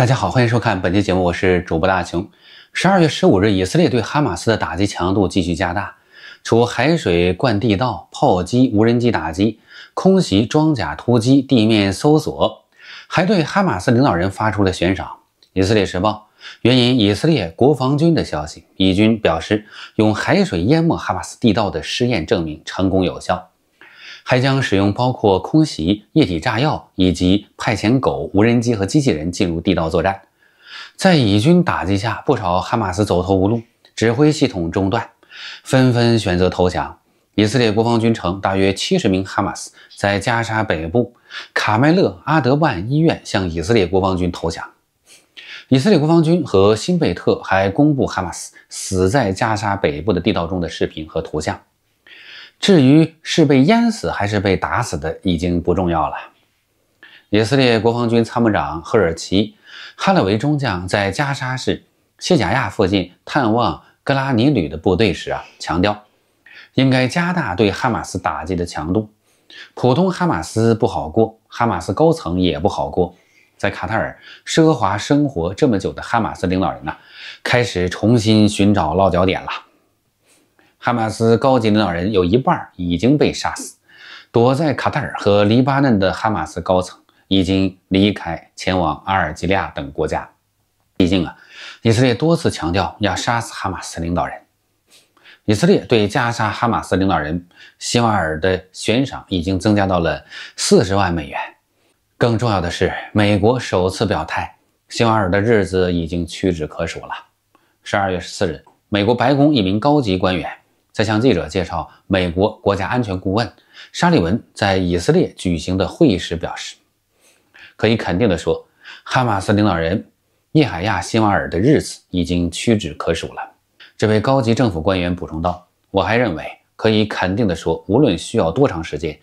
大家好，欢迎收看本期节目，我是主播大熊。十二月十五日，以色列对哈马斯的打击强度继续加大，除海水灌地道、炮击、无人机打击、空袭、装甲突击、地面搜索，还对哈马斯领导人发出了悬赏。以色列时报援引以色列国防军的消息，以军表示，用海水淹没哈马斯地道的实验证明成功有效。还将使用包括空袭、液体炸药以及派遣狗、无人机和机器人进入地道作战。在以军打击下，不少哈马斯走投无路，指挥系统中断，纷纷选择投降。以色列国防军称，大约七十名哈马斯在加沙北部卡麦勒·阿德万医院向以色列国防军投降。以色列国防军和新贝特还公布哈马斯死在加沙北部的地道中的视频和图像。至于是被淹死还是被打死的，已经不重要了。以色列国防军参谋长赫尔奇·哈勒维中将在加沙市谢贾亚附近探望格拉尼旅的部队时啊，强调应该加大对哈马斯打击的强度。普通哈马斯不好过，哈马斯高层也不好过。在卡塔尔奢华生活这么久的哈马斯领导人呢，开始重新寻找落脚点了。哈马斯高级领导人有一半已经被杀死，躲在卡塔尔和黎巴嫩的哈马斯高层已经离开，前往阿尔及利亚等国家。毕竟啊，以色列多次强调要杀死哈马斯领导人。以色列对加沙哈马斯领导人希瓦尔的悬赏已经增加到了四十万美元。更重要的是，美国首次表态，希瓦尔的日子已经屈指可数了。十二月十四日，美国白宫一名高级官员。在向记者介绍美国国家安全顾问沙利文在以色列举行的会议时表示：“可以肯定地说，哈马斯领导人叶海亚·辛瓦尔的日子已经屈指可数了。”这位高级政府官员补充道：“我还认为，可以肯定地说，无论需要多长时间，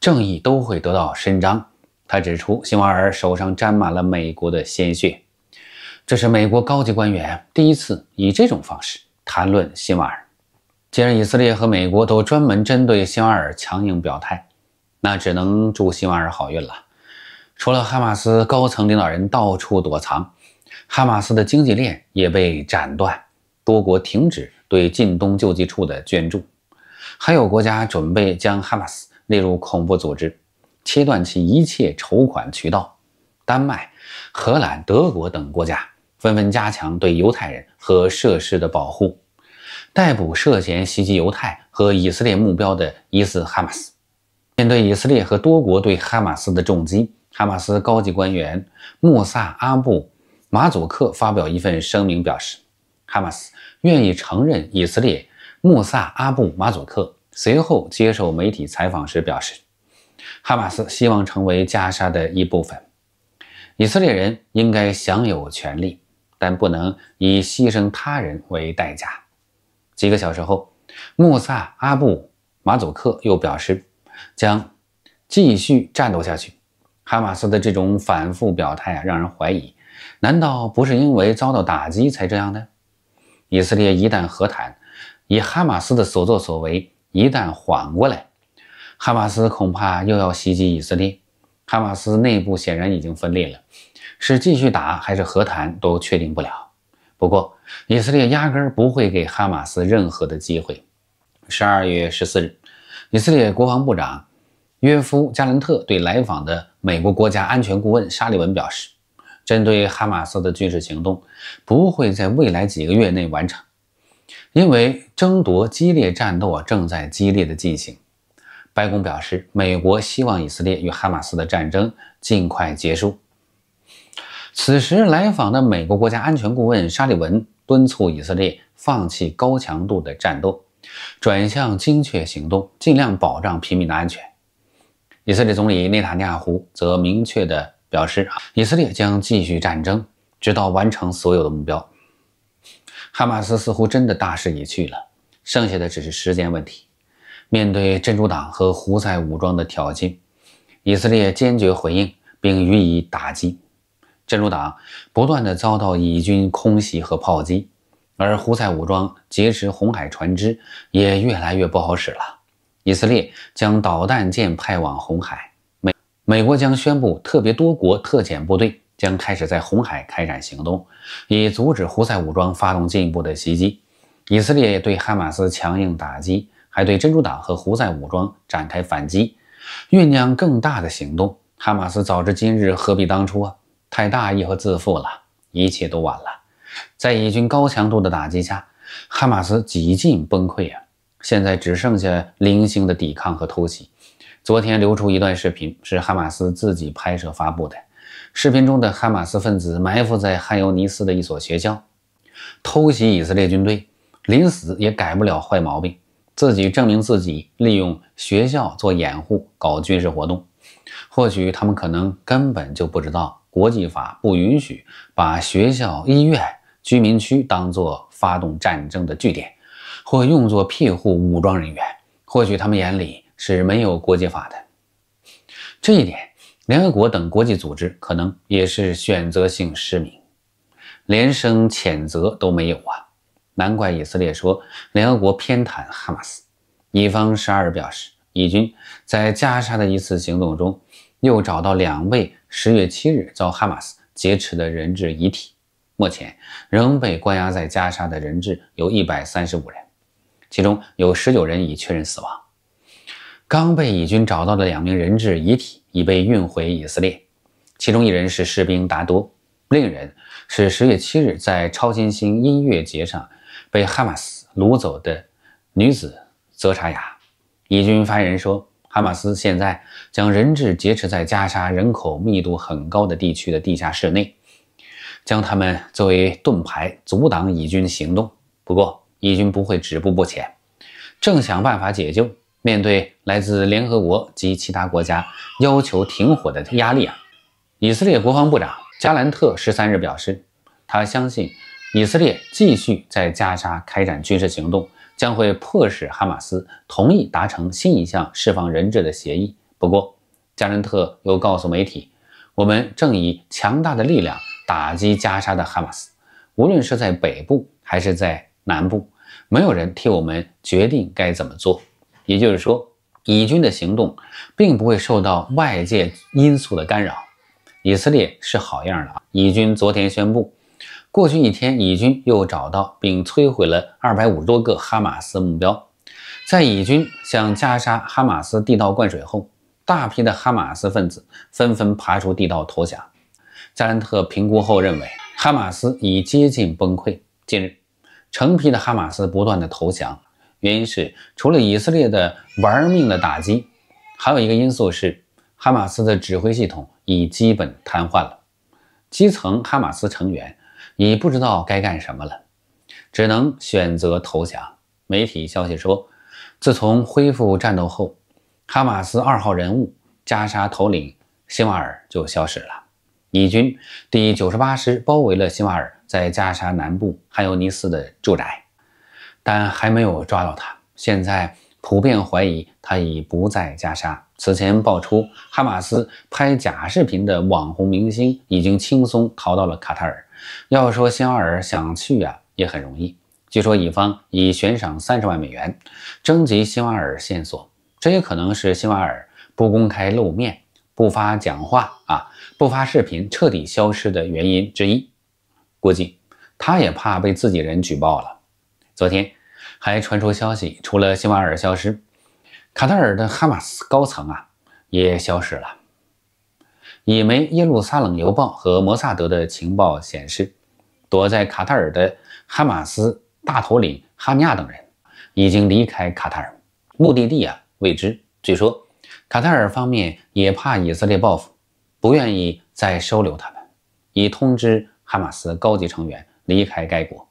正义都会得到伸张。”他指出，辛瓦尔手上沾满了美国的鲜血。这是美国高级官员第一次以这种方式谈论辛瓦尔。既然以色列和美国都专门针对希瓦尔强硬表态，那只能祝希瓦尔好运了。除了哈马斯高层领导人到处躲藏，哈马斯的经济链也被斩断，多国停止对近东救济处的捐助，还有国家准备将哈马斯列入恐怖组织，切断其一切筹款渠道。丹麦、荷兰、德国等国家纷纷加强对犹太人和设施的保护。逮捕涉嫌袭击犹太和以色列目标的疑似哈马斯。面对以色列和多国对哈马斯的重击，哈马斯高级官员穆萨·阿布·马祖克发表一份声明表示，哈马斯愿意承认以色列。穆萨·阿布·马祖克随后接受媒体采访时表示，哈马斯希望成为加沙的一部分。以色列人应该享有权利，但不能以牺牲他人为代价。几个小时后，穆萨·阿布·马佐克又表示，将继续战斗下去。哈马斯的这种反复表态啊，让人怀疑，难道不是因为遭到打击才这样的？以色列一旦和谈，以哈马斯的所作所为，一旦缓过来，哈马斯恐怕又要袭击以色列。哈马斯内部显然已经分裂了，是继续打还是和谈，都确定不了。不过，以色列压根儿不会给哈马斯任何的机会。十二月十四日，以色列国防部长约夫·加兰特对来访的美国国家安全顾问沙利文表示，针对哈马斯的军事行动不会在未来几个月内完成，因为争夺激烈战斗啊正在激烈的进行。白宫表示，美国希望以色列与哈马斯的战争尽快结束。此时来访的美国国家安全顾问沙利文敦促以色列放弃高强度的战斗，转向精确行动，尽量保障平民的安全。以色列总理内塔尼亚胡则明确的表示，以色列将继续战争，直到完成所有的目标。哈马斯似乎真的大势已去了，剩下的只是时间问题。面对珍珠党和胡塞武装的挑衅，以色列坚决回应并予以打击。珍珠党不断的遭到以军空袭和炮击，而胡塞武装劫持红海船只也越来越不好使了。以色列将导弹舰派往红海，美美国将宣布特别多国特遣部队将开始在红海开展行动，以阻止胡塞武装发动进一步的袭击。以色列对哈马斯强硬打击，还对珍珠党和胡塞武装展开反击，酝酿更大的行动。哈马斯早知今日，何必当初啊？太大意和自负了，一切都晚了。在以军高强度的打击下，哈马斯几近崩溃啊！现在只剩下零星的抵抗和偷袭。昨天流出一段视频，是哈马斯自己拍摄发布的。视频中的哈马斯分子埋伏在汉尤尼斯的一所学校，偷袭以色列军队。临死也改不了坏毛病，自己证明自己利用学校做掩护搞军事活动。或许他们可能根本就不知道。国际法不允许把学校、医院、居民区当作发动战争的据点，或用作庇护武装人员。或许他们眼里是没有国际法的。这一点，联合国等国际组织可能也是选择性失明，连声谴责都没有啊！难怪以色列说联合国偏袒哈马斯。以方十二日表示，以军在加沙的一次行动中。又找到两位十月七日遭哈马斯劫持的人质遗体，目前仍被关押在加沙的人质有一百三十五人，其中有十九人已确认死亡。刚被以军找到的两名人质遗体已被运回以色列，其中一人是士兵达多，另一人是十月七日在超新星音乐节上被哈马斯掳走的女子泽查雅。以军发言人说。哈马斯现在将人质劫持在加沙人口密度很高的地区的地下室内，将他们作为盾牌阻挡以军行动。不过，以军不会止步不前，正想办法解救。面对来自联合国及其他国家要求停火的压力啊，以色列国防部长加兰特十三日表示，他相信以色列继续在加沙开展军事行动。将会迫使哈马斯同意达成新一项释放人质的协议。不过，加兰特又告诉媒体：“我们正以强大的力量打击加沙的哈马斯，无论是在北部还是在南部，没有人替我们决定该怎么做。”也就是说，以军的行动并不会受到外界因素的干扰。以色列是好样的。以军昨天宣布。过去一天，以军又找到并摧毁了二百五十多个哈马斯目标。在以军向加沙哈马斯地道灌水后，大批的哈马斯分子纷纷爬出地道投降。加兰特评估后认为，哈马斯已接近崩溃。近日，成批的哈马斯不断的投降，原因是除了以色列的玩命的打击，还有一个因素是哈马斯的指挥系统已基本瘫痪了，基层哈马斯成员。已不知道该干什么了，只能选择投降。媒体消息说，自从恢复战斗后，哈马斯二号人物加沙头领辛瓦尔就消失了。以军第九十八师包围了辛瓦尔在加沙南部汉尤尼斯的住宅，但还没有抓到他。现在普遍怀疑他已不在加沙。此前爆出哈马斯拍假视频的网红明星已经轻松逃到了卡塔尔。要说辛瓦尔想去呀，也很容易。据说，乙方已悬赏三十万美元征集希瓦尔线索。这也可能是辛瓦尔不公开露面、不发讲话啊、不发视频、彻底消失的原因之一。估计他也怕被自己人举报了。昨天还传出消息，除了辛瓦尔消失，卡塔尔的哈马斯高层啊也消失了。以媒《耶路撒冷邮报》和摩萨德的情报显示，躲在卡塔尔的哈马斯大头领哈尼亚等人已经离开卡塔尔，目的地啊未知。据说卡塔尔方面也怕以色列报复，不愿意再收留他们，已通知哈马斯高级成员离开该国。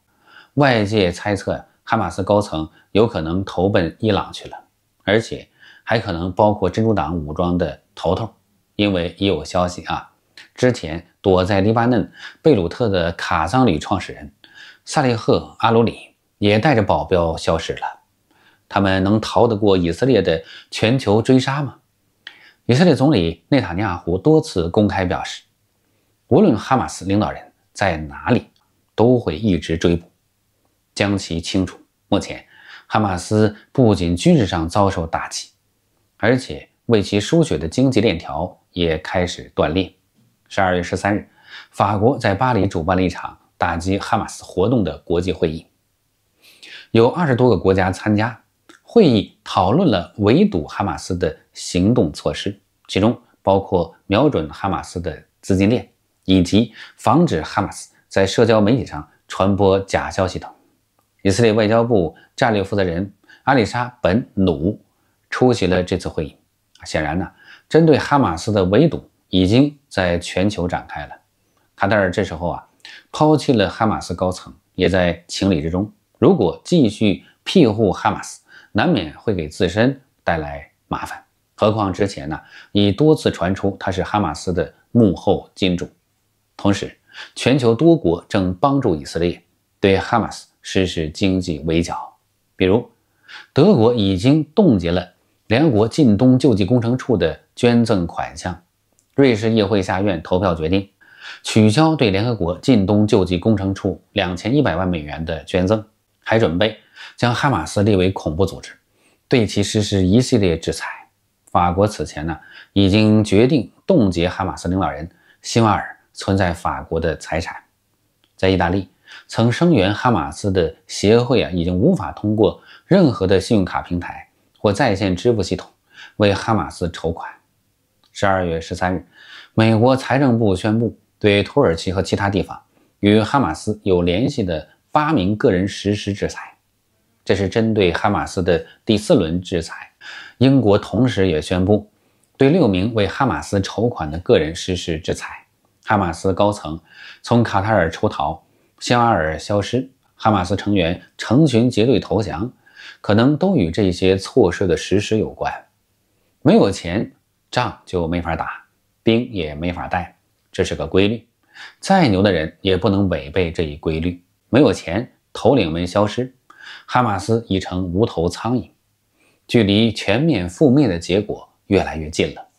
外界猜测，哈马斯高层有可能投奔伊朗去了，而且还可能包括珍珠党武装的头头。因为已有消息啊，之前躲在黎巴嫩贝鲁特的卡桑旅创始人萨利赫·阿鲁里也带着保镖消失了。他们能逃得过以色列的全球追杀吗？以色列总理内塔尼亚胡多次公开表示，无论哈马斯领导人在哪里，都会一直追捕，将其清除。目前，哈马斯不仅军事上遭受打击，而且为其输血的经济链条。也开始断裂。十二月十三日，法国在巴黎主办了一场打击哈马斯活动的国际会议，有二十多个国家参加。会议讨论了围堵哈马斯的行动措施，其中包括瞄准哈马斯的资金链，以及防止哈马斯在社交媒体上传播假消息等。以色列外交部战略负责人阿里沙·本努出席了这次会议。显然呢。针对哈马斯的围堵已经在全球展开了，卡塔尔这时候啊抛弃了哈马斯高层也在情理之中。如果继续庇护哈马斯，难免会给自身带来麻烦。何况之前呢，已多次传出他是哈马斯的幕后金主。同时，全球多国正帮助以色列对哈马斯实施经济围剿，比如德国已经冻结了。联合国近东救济工程处的捐赠款项，瑞士议会下院投票决定取消对联合国近东救济工程处两千一百万美元的捐赠，还准备将哈马斯列为恐怖组织，对其实施一系列制裁。法国此前呢已经决定冻结哈马斯领导人希瓦尔存在法国的财产。在意大利，曾声援哈马斯的协会啊已经无法通过任何的信用卡平台。或在线支付系统为哈马斯筹款。十二月十三日，美国财政部宣布对土耳其和其他地方与哈马斯有联系的八名个人实施制裁，这是针对哈马斯的第四轮制裁。英国同时也宣布对六名为哈马斯筹款的个人实施制裁。哈马斯高层从卡塔尔出逃，谢瓦尔消失，哈马斯成员成群结队投降。可能都与这些措施的实施有关。没有钱，仗就没法打，兵也没法带，这是个规律。再牛的人也不能违背这一规律。没有钱，头领们消失，哈马斯已成无头苍蝇，距离全面覆灭的结果越来越近了。